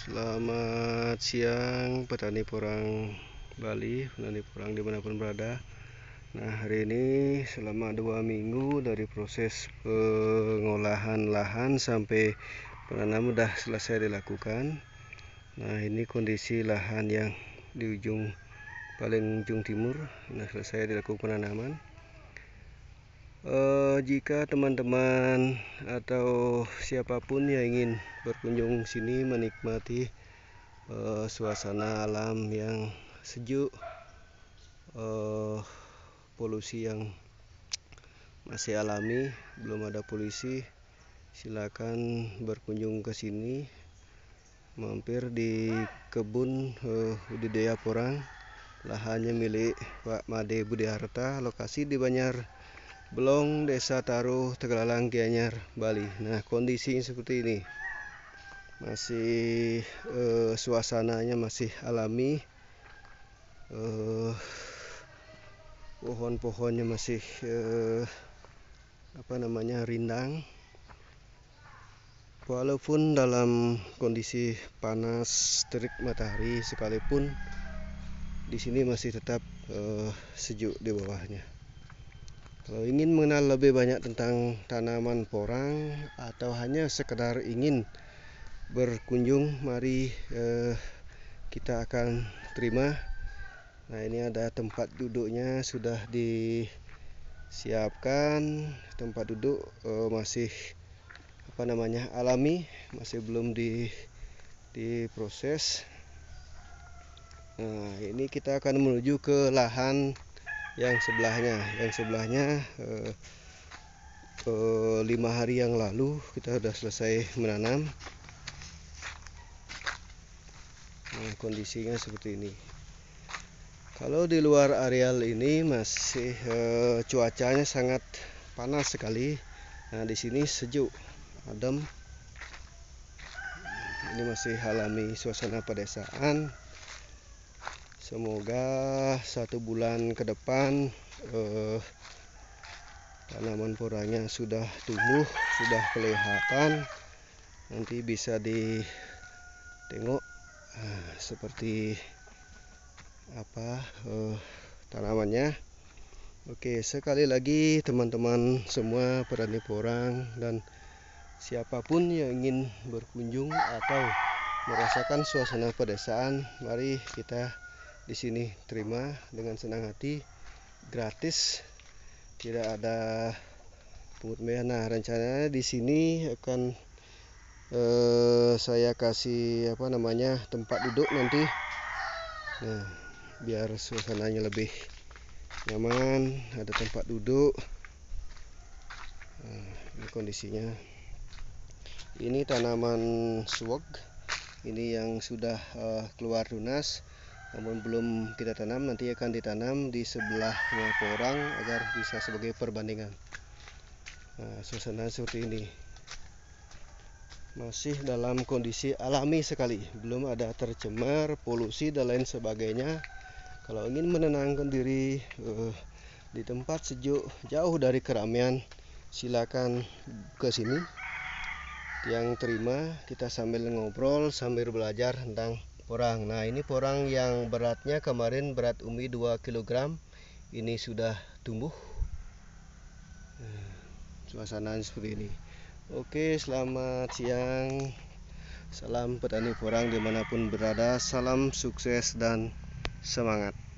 Selamat siang petani porang Bali, petani porang dimanapun berada. Nah hari ini selama dua minggu dari proses pengolahan lahan sampai penanam sudah selesai dilakukan. Nah ini kondisi lahan yang di ujung paling ujung timur Nah selesai dilakukan penanaman uh, jika teman-teman atau siapapun yang ingin berkunjung sini menikmati uh, suasana alam yang sejuk uh, polusi yang masih alami belum ada polisi silakan berkunjung ke sini mampir di kebun uh, budidaya porang lahannya milik Pak Made Budiharta lokasi di Banyar. Belong Desa Taruh Tegalalang Gianyar Bali. Nah kondisi seperti ini masih eh, suasananya masih alami eh, pohon-pohonnya masih eh, apa namanya rindang walaupun dalam kondisi panas terik matahari sekalipun di sini masih tetap eh, sejuk di bawahnya. Kalau ingin mengenal lebih banyak tentang tanaman porang atau hanya sekedar ingin berkunjung, mari eh, kita akan terima. Nah, ini ada tempat duduknya sudah disiapkan. Tempat duduk eh, masih apa namanya? alami, masih belum di diproses. Nah, ini kita akan menuju ke lahan yang sebelahnya yang sebelahnya eh, eh, lima hari yang lalu kita sudah selesai menanam nah, kondisinya seperti ini kalau di luar areal ini masih eh, cuacanya sangat panas sekali nah di sini sejuk adem ini masih alami suasana pedesaan semoga satu bulan ke depan eh, tanaman poranya sudah tumbuh sudah kelihatan nanti bisa ditengok eh, seperti apa eh, tanamannya Oke sekali lagi teman-teman semua perani porang dan siapapun yang ingin berkunjung atau merasakan suasana pedesaan mari kita di sini terima dengan senang hati gratis tidak ada pungut biaya nah rencananya di sini akan eh, saya kasih apa namanya tempat duduk nanti nah biar suasananya lebih nyaman ada tempat duduk nah, ini kondisinya ini tanaman swag ini yang sudah uh, keluar lunas namun belum kita tanam nanti akan ditanam di sebelahnya porang agar bisa sebagai perbandingan nah, suasana seperti ini masih dalam kondisi alami sekali belum ada tercemar polusi dan lain sebagainya kalau ingin menenangkan diri uh, di tempat sejuk jauh dari keramaian silakan ke sini yang terima kita sambil ngobrol sambil belajar tentang porang nah ini porang yang beratnya kemarin berat umi 2 kg ini sudah tumbuh hmm, suasana seperti ini oke selamat siang salam petani porang dimanapun berada salam sukses dan semangat